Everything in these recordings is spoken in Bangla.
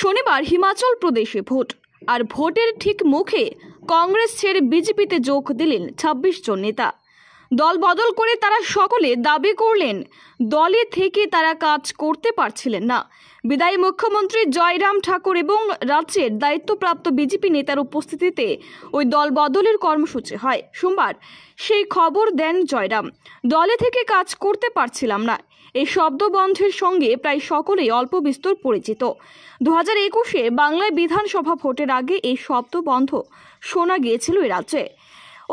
শনিবার হিমাচল প্রদেশে ভোট আর ভোটের ঠিক মুখে কংগ্রেস ছেড়ে বিজেপিতে যোগ দিলেন ছাব্বিশ জন নেতা দলবদল করে তারা সকলে দাবি করলেন দলে থেকে তারা কাজ করতে পারছিলেন না বিদায়ী মুখ্যমন্ত্রী জয়রাম ঠাকুর এবং রাজ্যের দায়িত্বপ্রাপ্ত বিজেপি নেতার উপস্থিতিতে ওই দল বদলের কর্মসূচি হয় সোমবার সেই খবর দেন জয়রাম দলে থেকে কাজ করতে পারছিলাম না এই শব্দবন্ধের সঙ্গে প্রায় সকলেই অল্প বিস্তর পরিচিত দু হাজার একুশে বাংলায় বিধানসভা ভোটের আগে এই শব্দবন্ধ শোনা গিয়েছিল এ রাজ্যে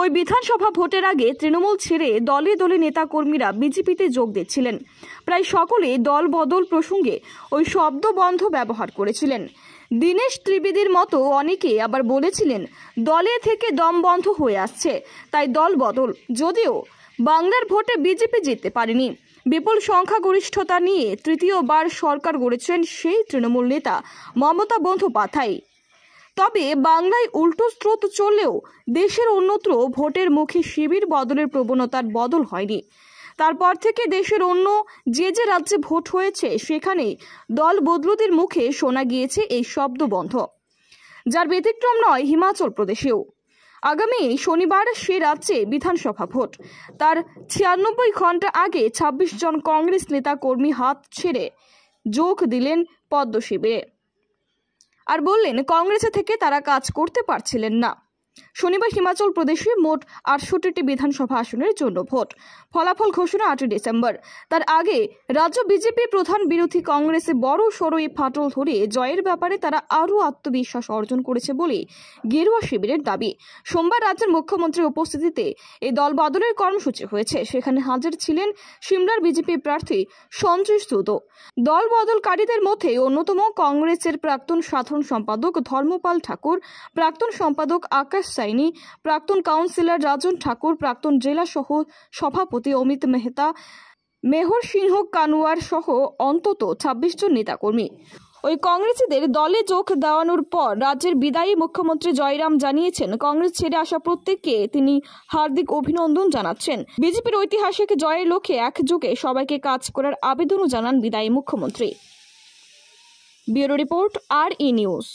ওই বিধানসভা ভোটের আগে তৃণমূল ছেড়ে দলে দলে নেতাকর্মীরা বিজেপিতে যোগ দিচ্ছিলেন প্রায় সকলে দল বদল প্রসঙ্গে ওই শব্দ বন্ধ ব্যবহার করেছিলেন দীনেশ ত্রিবেদীর মতো অনেকে আবার বলেছিলেন দলে থেকে দম বন্ধ হয়ে আসছে তাই দল বদল যদিও বাংলার ভোটে বিজেপি জিততে পারেনি বিপুল সংখ্যাগরিষ্ঠতা নিয়ে তৃতীয়বার সরকার গড়েছেন সেই তৃণমূল নেতা মমতা বন্দ্যোপাধ্যায় তবে বাংলায় উল্টো স্রোত চললেও দেশের অন্যত্র ভোটের মুখে শিবির বদলের প্রবণতার বদল হয়নি তারপর থেকে দেশের অন্য যে যে রাজ্যে ভোট হয়েছে সেখানে দল বদলতির মুখে শোনা গিয়েছে এই শব্দ বন্ধ যার ব্যতিক্রম নয় হিমাচল প্রদেশেও আগামী শনিবার সে রাজ্যে বিধানসভা ভোট তার ছিয়ানব্বই ঘন্টা আগে ২৬ জন কংগ্রেস নেতা কর্মী হাত ছেড়ে যোগ দিলেন পদ্মশিবিরে আর বললেন কংগ্রেসে থেকে তারা কাজ করতে পারছিলেন না শনিবার হিমাচল প্রদেশে মোট আটষট্টি বিধানসভা আসনের জন্য ভোট ফলাফল ঘোষণা আটই ডিসেম্বর তার আগে রাজ্য বিজেপি প্রধান বিরোধী কংগ্রেসে বড় সড়ো এই ফাটল ধরে জয়ের ব্যাপারে তারা আরও আত্মবিশ্বাস অর্জন করেছে বলে গেরুয়া শিবিরের দাবি সোমবার রাজ্যের মুখ্যমন্ত্রীর উপস্থিতিতে এই দল বাদলের কর্মসূচি হয়েছে সেখানে হাজির ছিলেন সিমলার বিজেপি প্রার্থী সঞ্জয় সুদ দল বদলকারীদের মধ্যে অন্যতম কংগ্রেসের প্রাক্তন সাধারণ সম্পাদক ধর্মপাল ঠাকুর প্রাক্তন সম্পাদক আকাশ সুরেশ সাইনি প্রাক্তন কাউন্সিলর রাজন ঠাকুর প্রাক্তন জেলা সহ সভাপতি অমিত মেহতা মেহর সিংহ কানুয়ার সহ অন্তত ছাব্বিশ জন নেতাকর্মী ওই কংগ্রেসীদের দলে যোগ দেওয়ানোর পর রাজ্যের বিদায়ী মুখ্যমন্ত্রী জয়রাম জানিয়েছেন কংগ্রেস ছেড়ে আসা প্রত্যেককে তিনি হার্দিক অভিনন্দন জানাচ্ছেন বিজেপির ঐতিহাসিক জয়ের লক্ষ্যে একযোগে সবাইকে কাজ করার আবেদনও জানান বিদায়ী মুখ্যমন্ত্রী ব্যুরো রিপোর্ট আর ই নিউজ